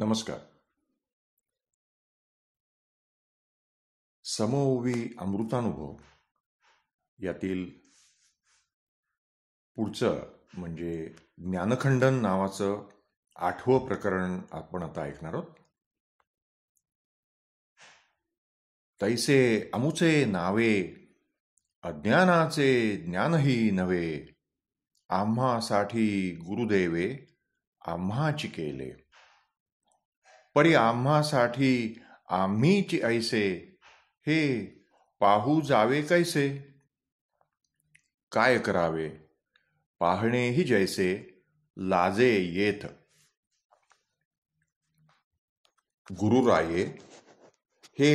नमस्कार समोवी अमृतानुभव यातील पुढचं म्हणजे ज्ञानखंडन नावाचं आठवं प्रकरण आपण आता ऐकणार आहोत तैसे अमुचे नावे अज्ञानाचे ज्ञानही नव्हे आम्हासाठी गुरुदेवे आम्हाची केले परी आम्हासाठी आम्हीच ऐसे हे पाहू जावे कैसे काय करावे पाहणेही जैसे लाजे येथ गुरुराये हे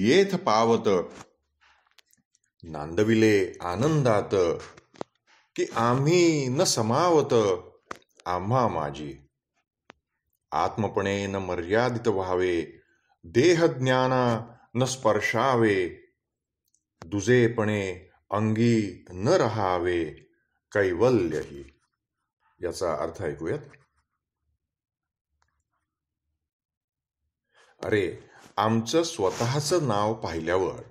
येथ पावत नांदविले आनंदात की आम्ही न समावत आम्हा माझी आत्मपणे न मर्यादित व्हावे ज्ञाना न स्पर्शावे दुजेपणे अंगी न रहावे ही। याचा अर्थ ऐकूयात अरे आमचं स्वतःच नाव पाहिल्यावर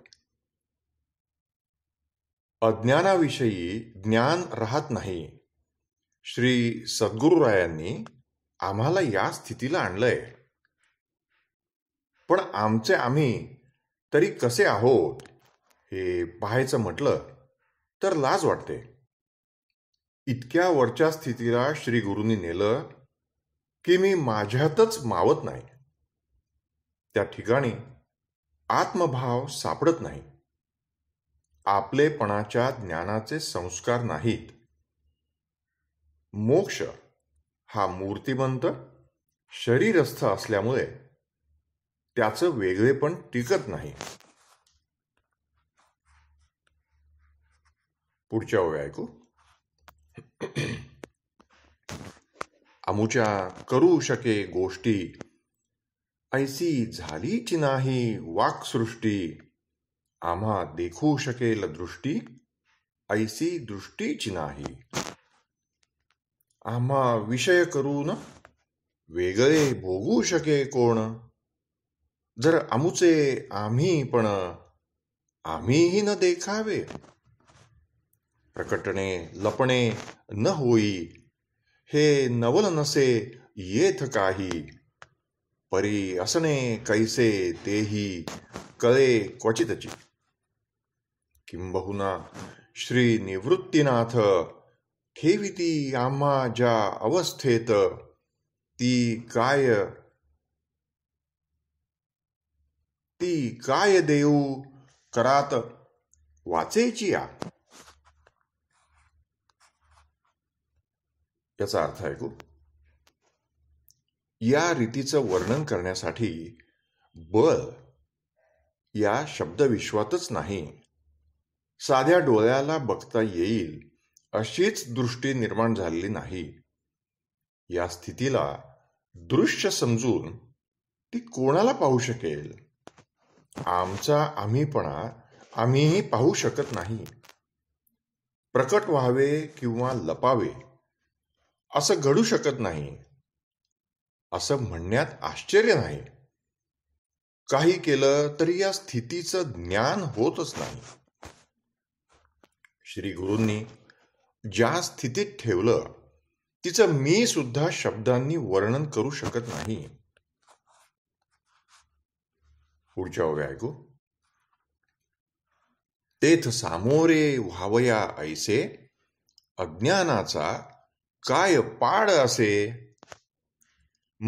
अज्ञानाविषयी ज्ञान राहत नाही श्री सद्गुरुरायांनी आम्हाला या स्थितीला आणलंय पण आमचे आम्ही तरी कसे आहोत हे पाहायचं म्हटलं तर लाज वाटते इतक्या वरच्या स्थितीला श्री गुरुंनी नेलं की मी माझ्यातच मावत नाही त्या ठिकाणी आत्मभाव सापडत नाही आपलेपणाच्या ज्ञानाचे संस्कार नाहीत मोक्ष हा मूर्तिमंत शरीरस्थ असल्यामुळे त्याचं वेगळेपण टिकत नाही पुढच्या वेळ ऐकू आमुच्या करू शके गोष्टी ऐसी झालीच नाही वाकसृष्टी आम्हा देखू शकेल दृष्टी ऐसी दृष्टीची नाही आम्हा विषय करू न? वेगळे भोगू शके कोण जर आमुचे आम्ही पण आम्हीही न देखावे प्रकटणे लपणे न होई हे नवल नसे येथ काही परी असणे कैसे तेही कळे क्वचितची किंबहुना श्री निवृत्तीनाथ ठेविती आम्हा ज्या अवस्थेत ती काय ती काय देऊ करात वाचेची याचा अर्थ आहे ऐकू या रीतीचं वर्णन करण्यासाठी बळ या शब्दविश्वातच नाही साध्या डोळ्याला बघता येईल अशीच दृष्टी निर्माण झालेली नाही या स्थितीला दृश्य समजून ती कोणाला पाहू शकेल आमचा आम्हीपणा आम्हीही पाहू शकत नाही प्रकट व्हावे किंवा लपावे असं घडू शकत नाही असं म्हणण्यात आश्चर्य नाही काही केलं तरी या स्थितीचं ज्ञान होतच नाही श्री गुरूंनी ज्या स्थितीत ठेवलं तिचं मी सुद्धा शब्दांनी वर्णन करू शकत नाही पुढच्या ओव्या ऐकू तेथ सामोरे व्हावया ऐसे अज्ञानाचा काय पाड असे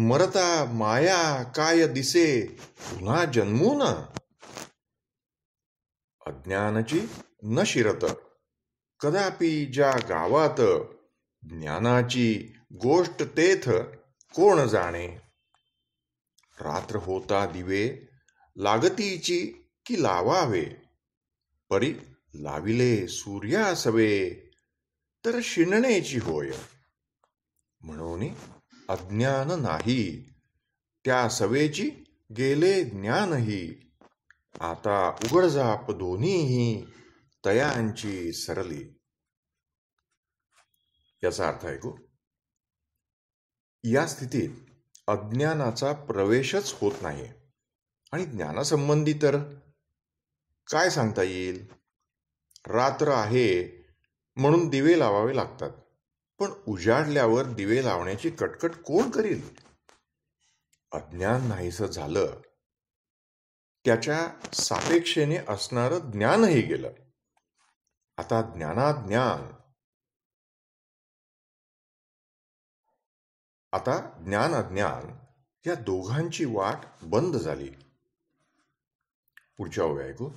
मरता माया काय दिसे पुन्हा जन्मून अज्ञानाची न शिरत कदापि ज्या गावात ज्ञानाची गोष्ट तेथ कोण जाणे रात्र होता दिवे लागतीची की लावावे परी लाविले सूर्यासवे तर शिणण्याची होय म्हणून अज्ञान नाही त्या सवेची गेले ज्ञानही आता उघडझाप दोन्हीही तयांची सरली याचा अर्थ ऐकू या स्थितीत अज्ञानाचा प्रवेशच होत नाही आणि ज्ञानासंबंधी तर काय सांगता येईल रात्र आहे म्हणून दिवे लावावे लागतात पण उजाडल्यावर दिवे लावण्याची कटकट कोण करील अज्ञान नाहीस झालं त्याच्या सापेक्षेने असणारं ज्ञानही गेलं आता ज्ञानाज्ञान आता ज्ञान अज्ञान या दोघांची वाट बंद झाली पुढच्या ओव्या ऐकू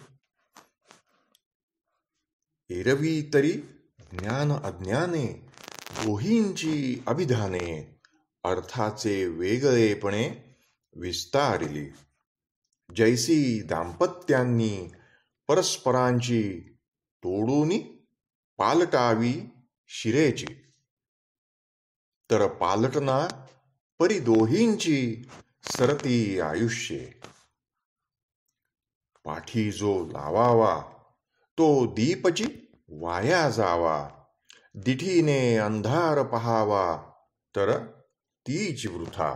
एरवी तरी ज्ञान अज्ञाने दोहींची अभिधाने अर्थाचे वेगळेपणे विस्तारिली जैसी दाम्पत्यांनी परस्परांची तोड़ूनी पालटावी शिरेची तर पालटना परिदोहींची सरती आयुष्ये पाठी जो लावावा तो दीपची वाया जावा दिठीने अंधार पहावा तर तीच वृथा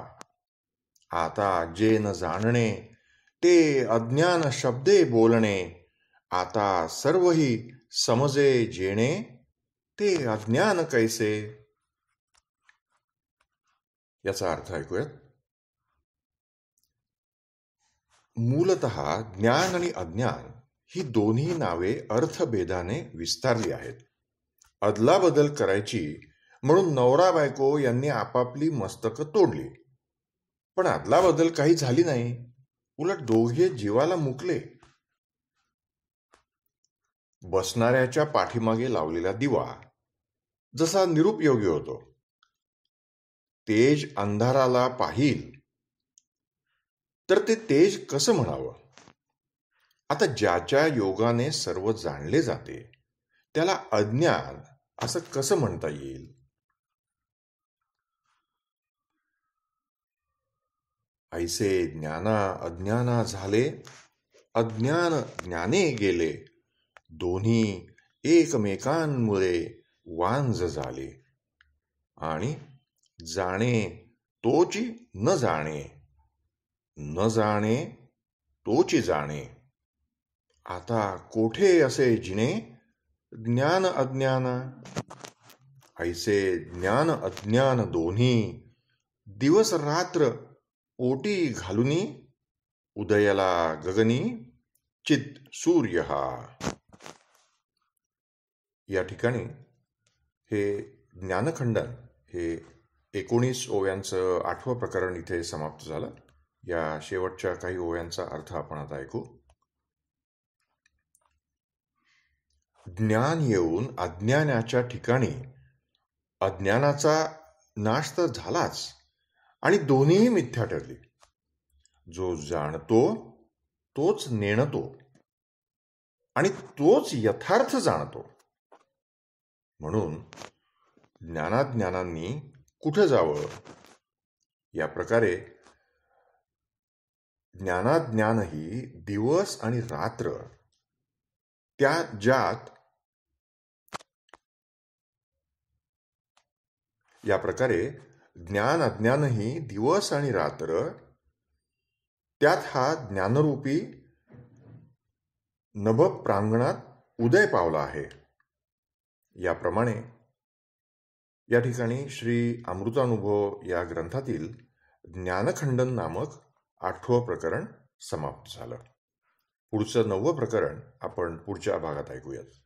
आता जे न जाणणे ते अज्ञान शब्दे बोलणे आता सर्वही समजे जेणे ते अज्ञान कैसे याचा अर्थ ऐकूयात मूलत ज्ञान आणि अज्ञान ही दोन्ही नावे अर्थभेदाने विस्तारली आहेत अदलाबदल करायची म्हणून नवरा बायको यांनी आपापली मस्तक तोडली पण अदलाबदल काही झाली नाही उलट दोघे जीवाला मुकले बसणाऱ्याच्या पाठीमागे लावलेला दिवा जसा निरुपयोगी होतो तेज अंधाराला पाहिल तर ते तेज कसं म्हणावं आता ज्याच्या योगाने सर्व जाणले जाते त्याला अज्ञान असं कसं म्हणता येईल ऐसे ज्ञाना अज्ञाना झाले अज्ञान ज्ञाने गेले दोन्ही एकमेकांमुळे वांज झाले आणि जाणे तोची न जाणे न जाणे तोची जाणे आता कोठे असे जिणे ज्ञान अज्ञान ऐसे ज्ञान अज्ञान दोन्ही दिवस रात्र ओटी घालुनी उदयला गगनी चित सूर्य हा या ठिकाणी हे ज्ञानखंडन हे एकोणीस ओव्यांचं आठवं प्रकरण इथे समाप्त झालं या शेवटच्या काही ओव्यांचा अर्थ आपण आता ऐकू ज्ञान येऊन अज्ञानाच्या ठिकाणी अज्ञानाचा नाश तर झालाच आणि दोन्हीही मिथ्या ठरली जो जाणतो तोच नेणतो आणि तोच यथार्थ जाणतो म्हणून ज्ञानाज्ञानांनी कुठं जावं या प्रकारे ज्ञानाज्ञानही दिवस आणि रात्र त्या ज्यात या प्रकारे ज्ञान अज्ञानही दिवस आणि रात्र त्यात हा ज्ञानरूपी नभ प्रांगणात उदय पावला आहे याप्रमाणे या ठिकाणी श्री अमृतानुभव या ग्रंथातील ज्ञानखंडन नामक आठवं प्रकरण समाप्त झालं पुढचं नववं प्रकरण आपण पुढच्या भागात ऐकूयात